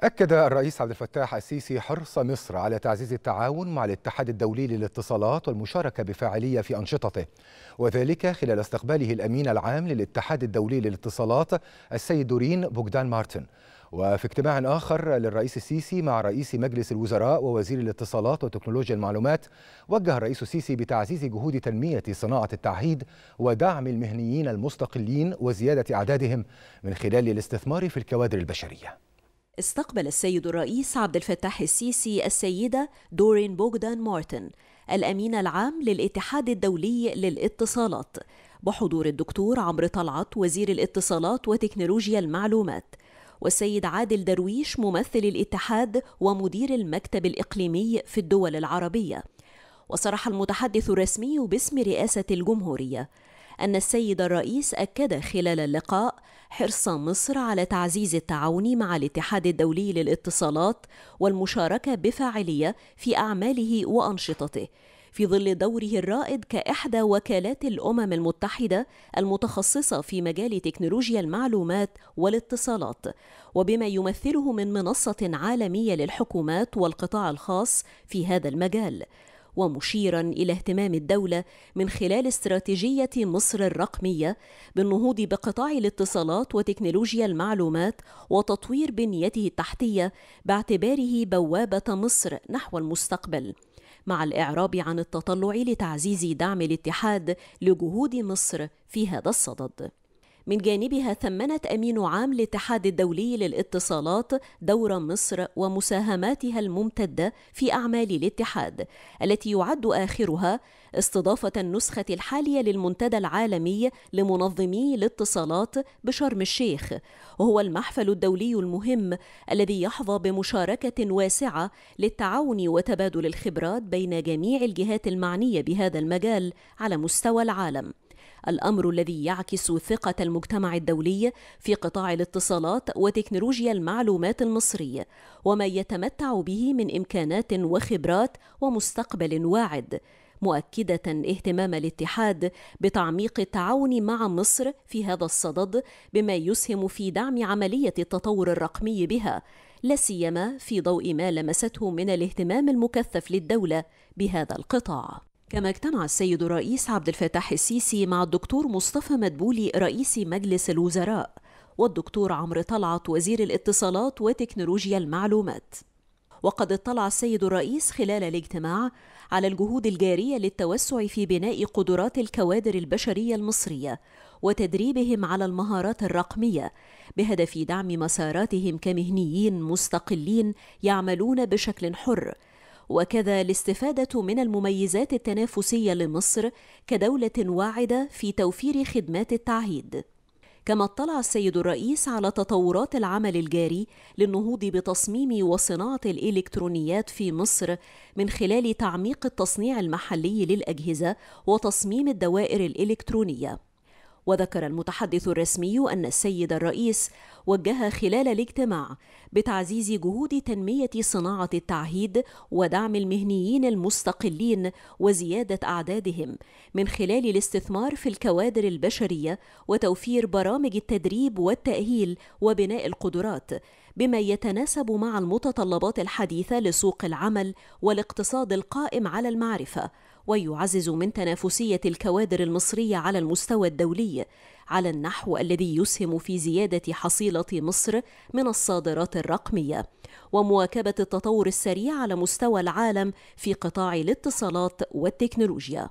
أكد الرئيس عبد الفتاح السيسي حرص مصر على تعزيز التعاون مع الاتحاد الدولي للاتصالات والمشاركة بفاعلية في أنشطته وذلك خلال استقباله الأمين العام للاتحاد الدولي للاتصالات السيد دورين بوغدان مارتن وفي اجتماع آخر للرئيس السيسي مع رئيس مجلس الوزراء ووزير الاتصالات وتكنولوجيا المعلومات وجه الرئيس السيسي بتعزيز جهود تنمية صناعة التعهيد ودعم المهنيين المستقلين وزيادة أعدادهم من خلال الاستثمار في الكوادر البشرية استقبل السيد الرئيس عبد الفتاح السيسي السيدة دورين بوغدان مارتن الأمين العام للاتحاد الدولي للاتصالات بحضور الدكتور عمرو طلعت وزير الاتصالات وتكنولوجيا المعلومات والسيد عادل درويش ممثل الاتحاد ومدير المكتب الإقليمي في الدول العربية وصرح المتحدث الرسمي باسم رئاسة الجمهورية أن السيد الرئيس أكد خلال اللقاء حرص مصر على تعزيز التعاون مع الاتحاد الدولي للاتصالات والمشاركة بفاعلية في أعماله وأنشطته في ظل دوره الرائد كإحدى وكالات الأمم المتحدة المتخصصة في مجال تكنولوجيا المعلومات والاتصالات، وبما يمثله من منصة عالمية للحكومات والقطاع الخاص في هذا المجال. ومشيرا الى اهتمام الدوله من خلال استراتيجيه مصر الرقميه بالنهوض بقطاع الاتصالات وتكنولوجيا المعلومات وتطوير بنيته التحتيه باعتباره بوابه مصر نحو المستقبل مع الاعراب عن التطلع لتعزيز دعم الاتحاد لجهود مصر في هذا الصدد من جانبها ثمنت أمين عام للاتحاد الدولي للاتصالات دور مصر ومساهماتها الممتدة في أعمال الاتحاد التي يعد آخرها استضافة النسخة الحالية للمنتدى العالمي لمنظمي الاتصالات بشرم الشيخ وهو المحفل الدولي المهم الذي يحظى بمشاركة واسعة للتعاون وتبادل الخبرات بين جميع الجهات المعنية بهذا المجال على مستوى العالم الأمر الذي يعكس ثقة المجتمع الدولي في قطاع الاتصالات وتكنولوجيا المعلومات المصري وما يتمتع به من إمكانات وخبرات ومستقبل واعد مؤكدة اهتمام الاتحاد بتعميق التعاون مع مصر في هذا الصدد بما يسهم في دعم عملية التطور الرقمي بها لا سيما في ضوء ما لمسته من الاهتمام المكثف للدولة بهذا القطاع كما اجتمع السيد الرئيس عبد الفتاح السيسي مع الدكتور مصطفى مدبولي رئيس مجلس الوزراء والدكتور عمرو طلعت وزير الاتصالات وتكنولوجيا المعلومات وقد اطلع السيد الرئيس خلال الاجتماع على الجهود الجارية للتوسع في بناء قدرات الكوادر البشرية المصرية وتدريبهم على المهارات الرقمية بهدف دعم مساراتهم كمهنيين مستقلين يعملون بشكل حر وكذا الاستفادة من المميزات التنافسية لمصر كدولة واعدة في توفير خدمات التعهيد. كما اطلع السيد الرئيس على تطورات العمل الجاري للنهوض بتصميم وصناعة الإلكترونيات في مصر من خلال تعميق التصنيع المحلي للأجهزة وتصميم الدوائر الإلكترونية. وذكر المتحدث الرسمي أن السيد الرئيس وجه خلال الاجتماع بتعزيز جهود تنمية صناعة التعهيد ودعم المهنيين المستقلين وزيادة أعدادهم من خلال الاستثمار في الكوادر البشرية وتوفير برامج التدريب والتأهيل وبناء القدرات بما يتناسب مع المتطلبات الحديثة لسوق العمل والاقتصاد القائم على المعرفة ويعزز من تنافسية الكوادر المصرية على المستوى الدولي على النحو الذي يسهم في زيادة حصيلة مصر من الصادرات الرقمية ومواكبة التطور السريع على مستوى العالم في قطاع الاتصالات والتكنولوجيا